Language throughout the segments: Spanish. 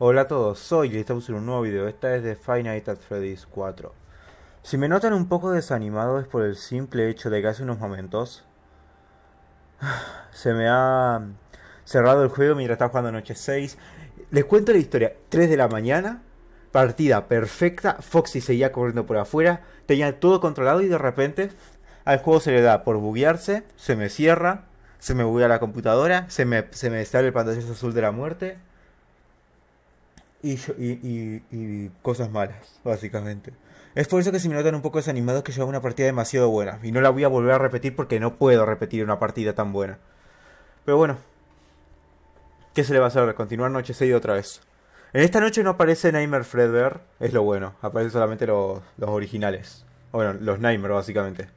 Hola a todos, soy y estamos en un nuevo video, esta es de Finite at Freddy's 4. Si me notan un poco desanimado es por el simple hecho de que hace unos momentos se me ha cerrado el juego mientras estaba jugando noche 6. Les cuento la historia, 3 de la mañana, partida perfecta, Foxy seguía corriendo por afuera, tenía todo controlado y de repente al juego se le da por buguearse, se me cierra, se me buguea la computadora, se me, se me sale el pantallazo azul de la muerte y, y, y, cosas malas, básicamente. Es por eso que si me notan un poco desanimados que hago una partida demasiado buena. Y no la voy a volver a repetir porque no puedo repetir una partida tan buena. Pero bueno. ¿Qué se le va a hacer? Continuar noche 6 otra vez. En esta noche no aparece Nightmare Fredbear. Es lo bueno. Aparecen solamente los, los originales. Bueno, los Nightmare básicamente.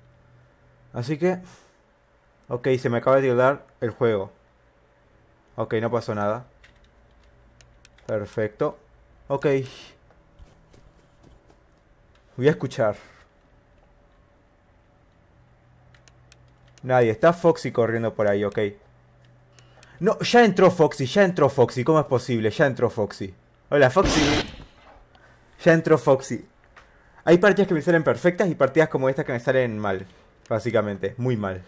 Así que... Ok, se me acaba de tildar el juego. Ok, no pasó nada. Perfecto. Ok. Voy a escuchar. Nadie. Está Foxy corriendo por ahí, ok. No, ya entró Foxy, ya entró Foxy. ¿Cómo es posible? Ya entró Foxy. Hola, Foxy. Ya entró Foxy. Hay partidas que me salen perfectas y partidas como esta que me salen mal. Básicamente, muy mal.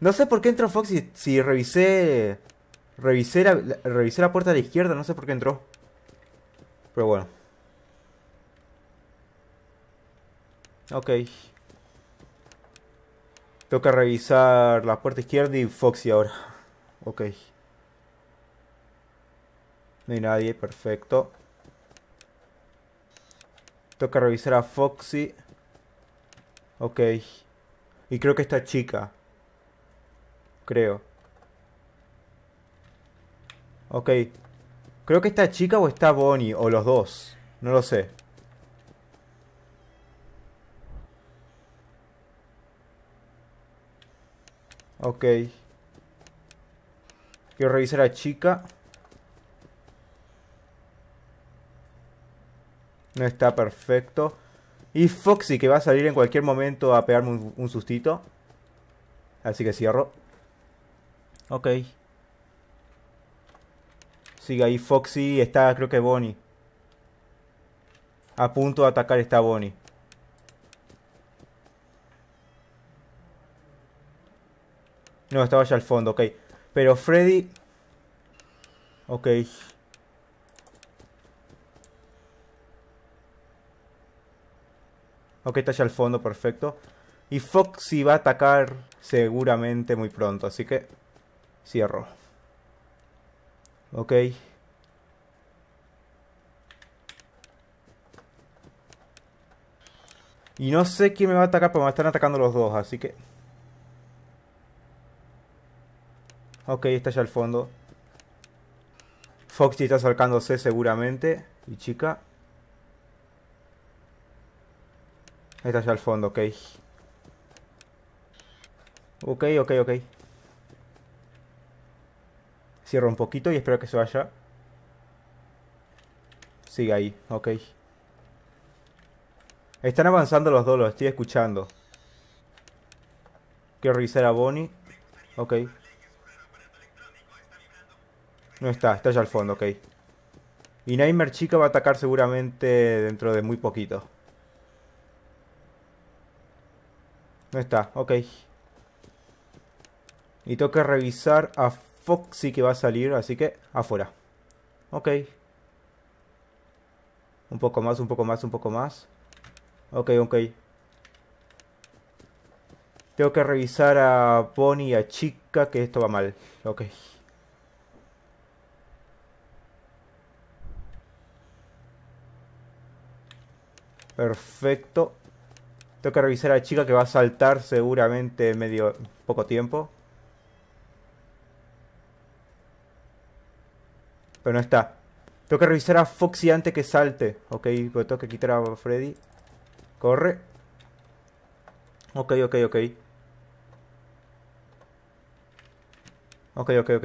No sé por qué entró Foxy si revisé Revisé la, revisé la puerta de la izquierda, no sé por qué entró. Pero bueno. Ok. Toca revisar la puerta izquierda y Foxy ahora. Ok. No hay nadie, perfecto. Toca revisar a Foxy. Ok. Y creo que esta chica. Creo. Ok. Creo que está chica o está Bonnie, o los dos. No lo sé. Ok. Quiero revisar a chica. No está perfecto. Y Foxy que va a salir en cualquier momento a pegarme un, sustito. Así que cierro. Ok. Sigue ahí Foxy, está creo que Bonnie. A punto de atacar está Bonnie. No, estaba allá al fondo, ok. Pero Freddy... Ok. Ok, está allá al fondo, perfecto. Y Foxy va a atacar seguramente muy pronto, así que cierro. Ok. Y no sé quién me va a atacar, pero me están atacando los dos, así que... Ok, está ya al fondo. Foxy está acercándose seguramente. Y chica. está allá al fondo, ok. Ok, ok, ok. Cierro un poquito y espero que se vaya. Sigue ahí, ok. Están avanzando los dos, los estoy escuchando. Quiero revisar a Bonnie. Ok. No está, está allá al fondo, ok. Y Nightmare Chica va a atacar seguramente dentro de muy poquito. No está, ok. Y que revisar a Sí que va a salir, así que afuera. Ok. Un poco más, un poco más, un poco más. Ok, ok. Tengo que revisar a Pony y a Chica que esto va mal. Ok. Perfecto. Tengo que revisar a Chica que va a saltar seguramente en medio poco tiempo. pero no está. Tengo que revisar a Foxy antes que salte. Ok, pues tengo que quitar a Freddy. Corre. Ok, ok, ok. Ok, ok, ok.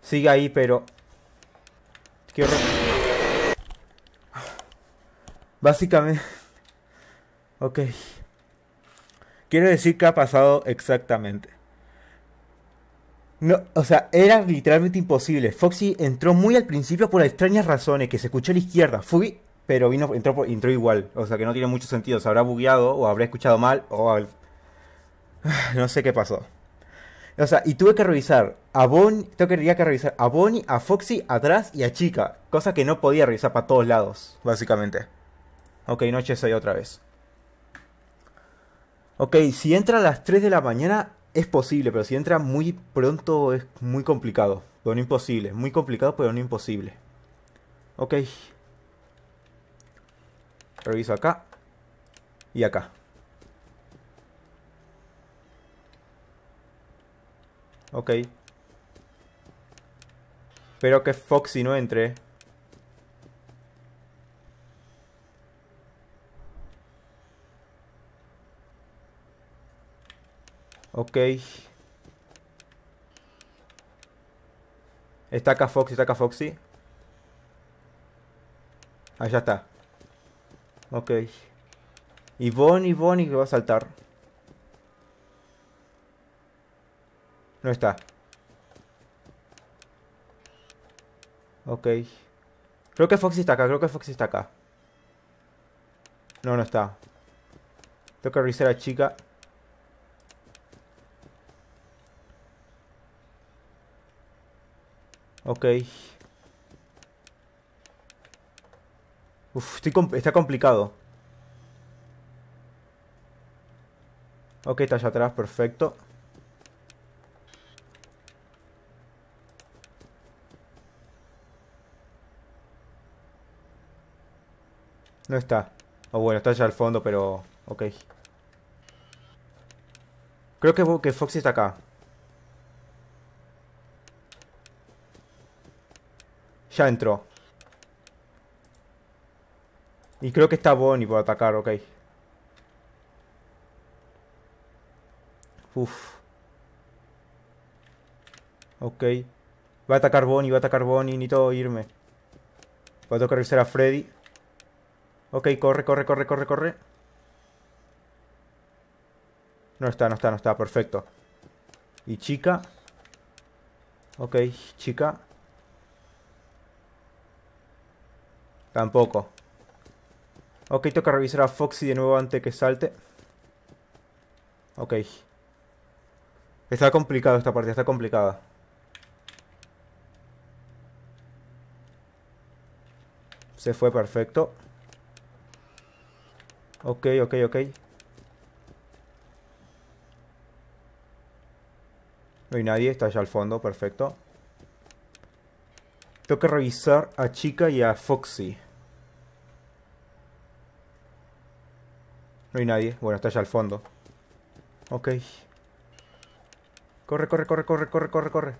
Sigue ahí, pero... Quiero... Básicamente... Ok. Quiero decir que ha pasado exactamente. No, o sea, era literalmente imposible. Foxy entró muy al principio por extrañas razones, que se escuchó a la izquierda. Fui, pero vino, entró, entró igual. O sea, que no tiene mucho sentido. Se habrá bugueado o habrá escuchado mal o... No sé qué pasó. O sea, y tuve que revisar a Bonnie, tengo que, que revisar a Bonnie, a Foxy, atrás y a Chica. Cosa que no podía revisar para todos lados, básicamente. Ok, noche soy otra vez. Ok, si entra a las 3 de la mañana, es posible, pero si entra muy pronto es muy complicado. Pero no imposible. Muy complicado, pero no imposible. Ok. Reviso acá. Y acá. Ok. Espero que Foxy no entre. Ok. Está acá Foxy, está acá Foxy. Allá está. Ok. Y Bonnie, Bonnie que va a saltar. No está. Ok. Creo que Foxy está acá, creo que Foxy está acá. No, no está. Tengo que revisar a la chica. Ok. Uf, está complicado. Ok, está allá atrás, perfecto. No está. O oh, bueno, está allá al fondo, pero... Ok. Creo que, que Foxy está acá. Ya entró. Y creo que está Bonnie por atacar, ok. Uf. Ok. Va a atacar Bonnie, va a atacar Bonnie, ni todo irme. Voy a tocar a Freddy. Ok, corre, corre, corre, corre, corre. No está, no está, no está, perfecto. Y chica. Ok, chica. Tampoco. Ok, toca revisar a Foxy de nuevo antes que salte. Ok. Está complicado esta partida, está complicada. Se fue perfecto. Ok, ok, ok. No hay nadie, está allá al fondo, perfecto. Tengo que revisar a Chica y a Foxy. No hay nadie. Bueno, está allá al fondo. Ok. Corre, corre, corre, corre, corre, corre, corre.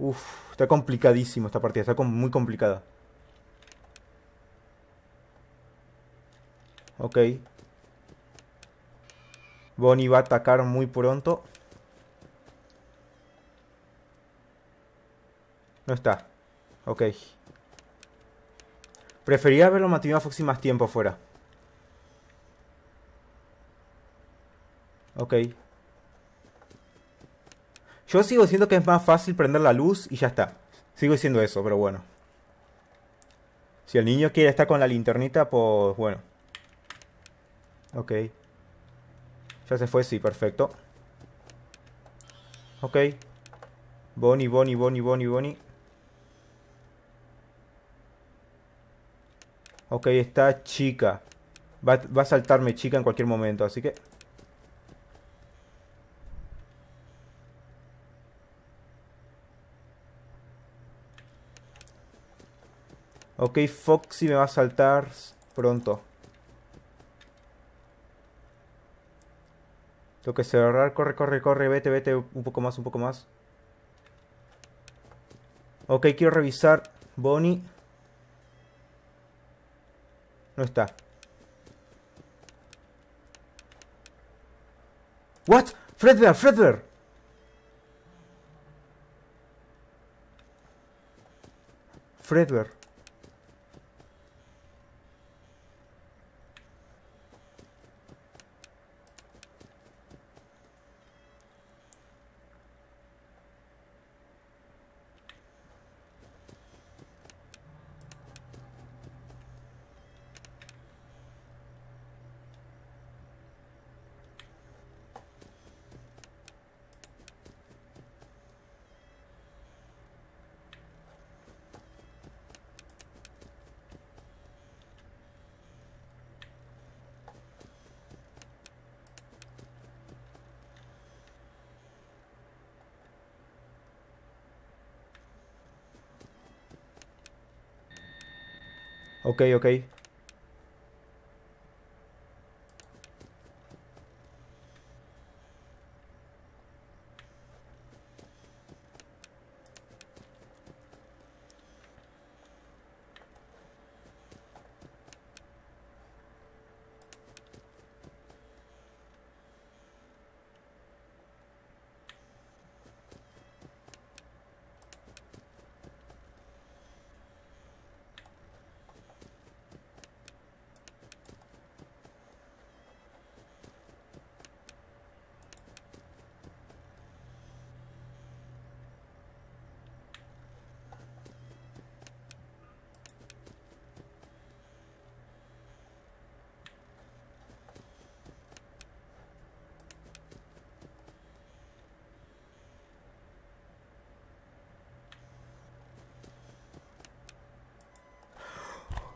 Uf, está complicadísimo esta partida. Está muy complicada. Ok. Bonnie va a atacar muy pronto. No está. Ok. Prefería haberlo mantenido a Foxy más tiempo fuera. Ok. Yo sigo diciendo que es más fácil prender la luz y ya está. Sigo diciendo eso, pero bueno. Si el niño quiere estar con la linternita, pues bueno. Ok. Ya se fue, sí, perfecto. Ok. Bonnie, Bonnie, Bonnie, Bonnie, Bonnie. Ok, está chica. Va, a saltarme chica en cualquier momento, así que... Ok, Foxy me va a saltar pronto. Tengo que cerrar, corre, corre, corre, vete, vete, un poco más, un poco más. Ok, quiero revisar Bonnie. No está. ¿What? Fredbear, Fredbear. Fredbear. Ok, ok.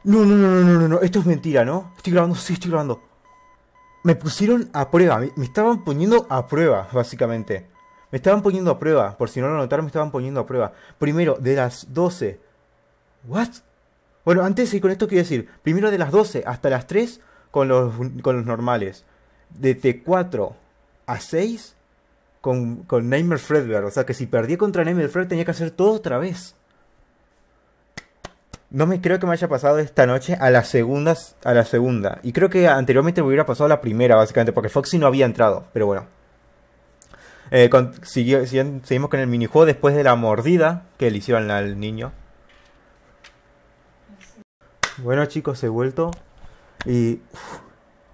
No, no, no, no, no, no, esto es mentira, ¿no? Estoy grabando, sí, estoy grabando. Me pusieron a prueba, me, estaban poniendo a prueba, básicamente. Me estaban poniendo a prueba, por si no lo notaron, me estaban poniendo a prueba. Primero, de las 12. ¿What? Bueno, antes y con esto quiero decir, primero de las 12 hasta las 3 con los, con los normales. Desde 4 a 6 con, con Fredberg O sea que si perdía contra Neymar Fred tenía que hacer todo otra vez. No me creo que me haya pasado esta noche a la segunda, a la segunda. Y creo que anteriormente me hubiera pasado a la primera, básicamente, porque Foxy no había entrado, pero bueno. Eh, seguimos con el minijuego después de la mordida que le hicieron al niño. Bueno chicos, he vuelto y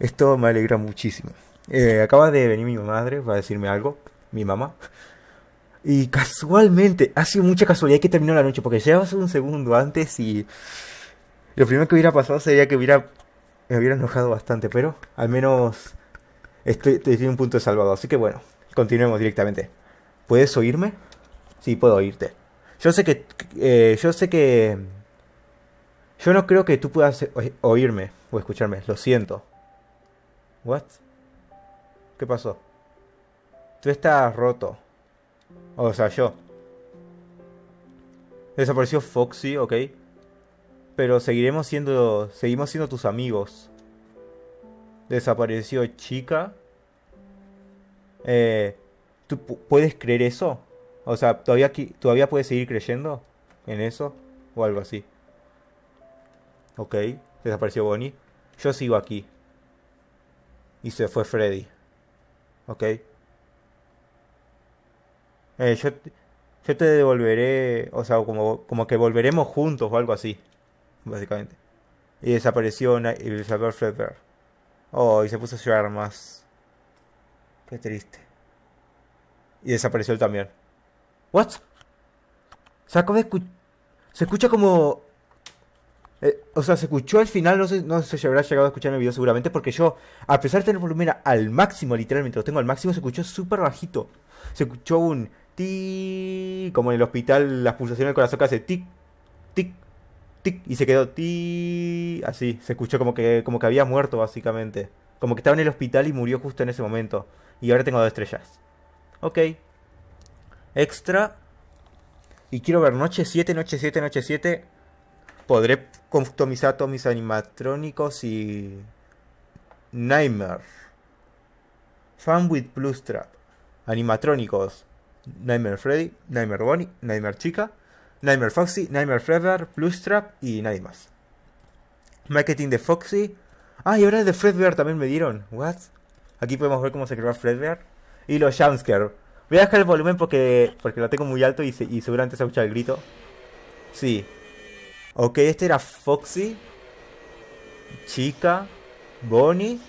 esto me alegra muchísimo. Eh, acaba de venir mi madre a decirme algo, mi mamá. Y casualmente, ha sido mucha casualidad que terminó la noche, porque llevas un segundo antes y lo primero que hubiera pasado sería que hubiera, me hubiera enojado bastante, pero al menos estoy, en un punto de salvado. Así que bueno, continuemos directamente. ¿Puedes oírme? Sí, puedo oírte. Yo sé que, eh, yo sé que, yo no creo que tú puedas oírme o escucharme, lo siento. ¿What? ¿Qué pasó? Tú estás roto. O sea, yo. Desapareció Foxy, ok. Pero seguiremos siendo. Seguimos siendo tus amigos. Desapareció Chica. Eh, ¿Tú puedes creer eso? O sea, ¿todavía, ¿todavía puedes seguir creyendo en eso? O algo así. Ok, desapareció Bonnie. Yo sigo aquí. Y se fue Freddy. Ok eh, yo, yo te devolveré, o sea, como, como que volveremos juntos o algo así, básicamente. Y desapareció y Fredbear. Oh, y se puso a llorar más. Qué triste. Y desapareció él también. ¿What? Se de Se escucha como. Eh, o sea, se escuchó al final, no sé, no se habrá llegado a escuchar el video seguramente, porque yo, a pesar de tener volumen al máximo, literalmente lo tengo al máximo, se escuchó súper bajito. Se escuchó un ti, como en el hospital las pulsaciones del corazón que hace tic, tic, tic, y se quedó ti, así, se escuchó como que, como que había muerto básicamente, como que estaba en el hospital y murió justo en ese momento, y ahora tengo dos estrellas. Ok. Extra. Y quiero ver noche 7, noche 7, noche 7. Podré customizar todos mis animatrónicos y... Nightmare. Fan with Plus Trap. Animatrónicos. Nightmare Freddy, Nightmare Bonnie, Nightmare Chica, Nightmare Foxy, Nightmare Fredbear, Trap y nadie más. Marketing de Foxy. Ah, y ahora el de Fredbear también me dieron. What? Aquí podemos ver cómo se creó Fredbear. Y los Jumpscare. Voy a dejar el volumen porque, porque lo tengo muy alto y, y seguramente se escucha el grito. Sí. Ok, este era Foxy. Chica. Bonnie.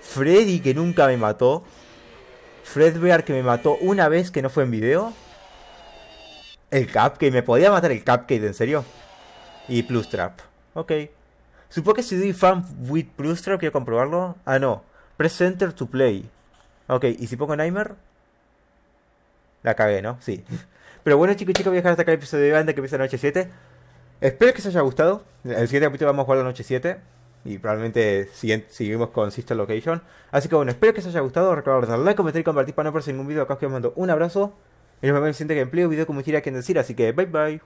Freddy que nunca me mató. Fredbear que me mató una vez que no fue en video. El Cupcake, me podía matar el Cupcake, en serio. Y Plus Trap Ok. Supongo que si doy fan with Trap, quiero comprobarlo. Ah, no. Press Enter to play. Ok, y si pongo Nightmare. La cagué, ¿no? Sí. Pero bueno, chicos y chicas, voy a dejar hasta acá el episodio de banda que empieza la noche 7. Espero que os haya gustado. El siguiente capítulo vamos a jugar la noche 7 y probablemente seguimos con Sister Location. Así que bueno, espero que os haya gustado. Recuerden darle like, comentar y compartir para no perderse ningún video. Acá os mando un abrazo. Y nos vemos en el siguiente gameplay o video como quiera quien decir. Así que bye bye.